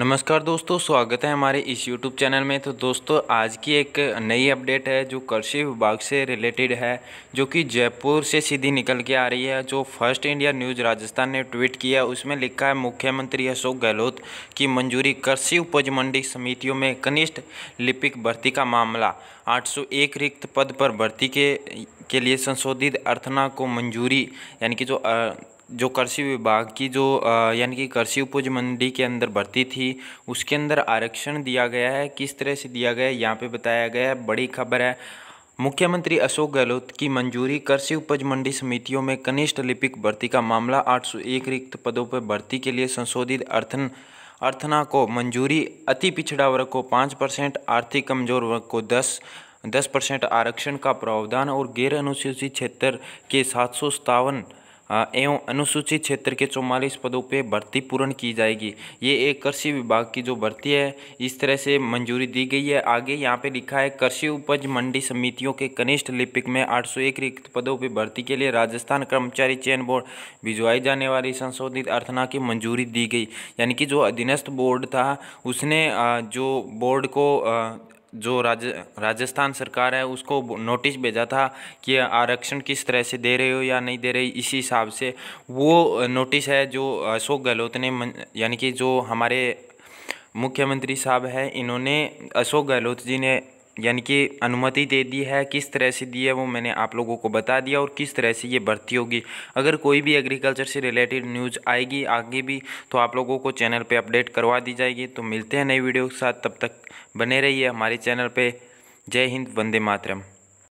नमस्कार दोस्तों स्वागत है हमारे इस यूट्यूब चैनल में तो दोस्तों आज की एक नई अपडेट है जो कृषि विभाग से रिलेटेड है जो कि जयपुर से सीधी निकल के आ रही है जो फर्स्ट इंडिया न्यूज़ राजस्थान ने ट्वीट किया उसमें लिखा है मुख्यमंत्री अशोक गहलोत की मंजूरी कृषि उपज मंडी समितियों में कनिष्ठ लिपिक भर्ती का मामला आठ रिक्त पद पर भर्ती के के लिए संशोधित अर्थना को मंजूरी यानी कि जो जो कृषि विभाग की जो यानी कि कृषि उपज मंडी के अंदर भर्ती थी उसके अंदर आरक्षण दिया गया है किस तरह से दिया गया है यहाँ पे बताया गया है बड़ी खबर है मुख्यमंत्री अशोक गहलोत की मंजूरी कृषि उपज मंडी समितियों में कनिष्ठ लिपिक भर्ती का मामला 801 रिक्त पदों पर भर्ती के लिए संशोधित अर्थन अर्थना को मंजूरी अति पिछड़ा वर्ग को पाँच परसेंट आर्थिक कमजोर वर्ग को दस दस परसेंट आरक्षण का प्रावधान और गैर अनुसूचित क्षेत्र के सात सौ सतावन हाँ, एवं अनुसूचित क्षेत्र के चौवालीस पदों पर भर्ती पूर्ण की जाएगी ये एक कृषि विभाग की जो भर्ती है इस तरह से मंजूरी दी गई है आगे यहाँ पे लिखा है कृषि उपज मंडी समितियों के कनिष्ठ लिपिक में 801 रिक्त पदों पर भर्ती के लिए राजस्थान कर्मचारी चयन बोर्ड भिजवाई जाने वाली संशोधित अर्थना की मंजूरी दी गई यानी कि जो अधीनस्थ बोर्ड था उसने जो बोर्ड को जो राज राजस्थान सरकार है उसको नोटिस भेजा था कि आरक्षण किस तरह से दे रहे हो या नहीं दे रहे इसी हिसाब से वो नोटिस है जो अशोक गहलोत ने यानी कि जो हमारे मुख्यमंत्री साहब हैं इन्होंने अशोक गहलोत जी ने यानी कि अनुमति दे दी है किस तरह से दी है वो मैंने आप लोगों को बता दिया और किस तरह से ये भर्ती होगी अगर कोई भी एग्रीकल्चर से रिलेटेड न्यूज़ आएगी आगे भी तो आप लोगों को चैनल पे अपडेट करवा दी जाएगी तो मिलते हैं नई वीडियो के साथ तब तक बने रहिए हमारे चैनल पे जय हिंद वंदे मातरम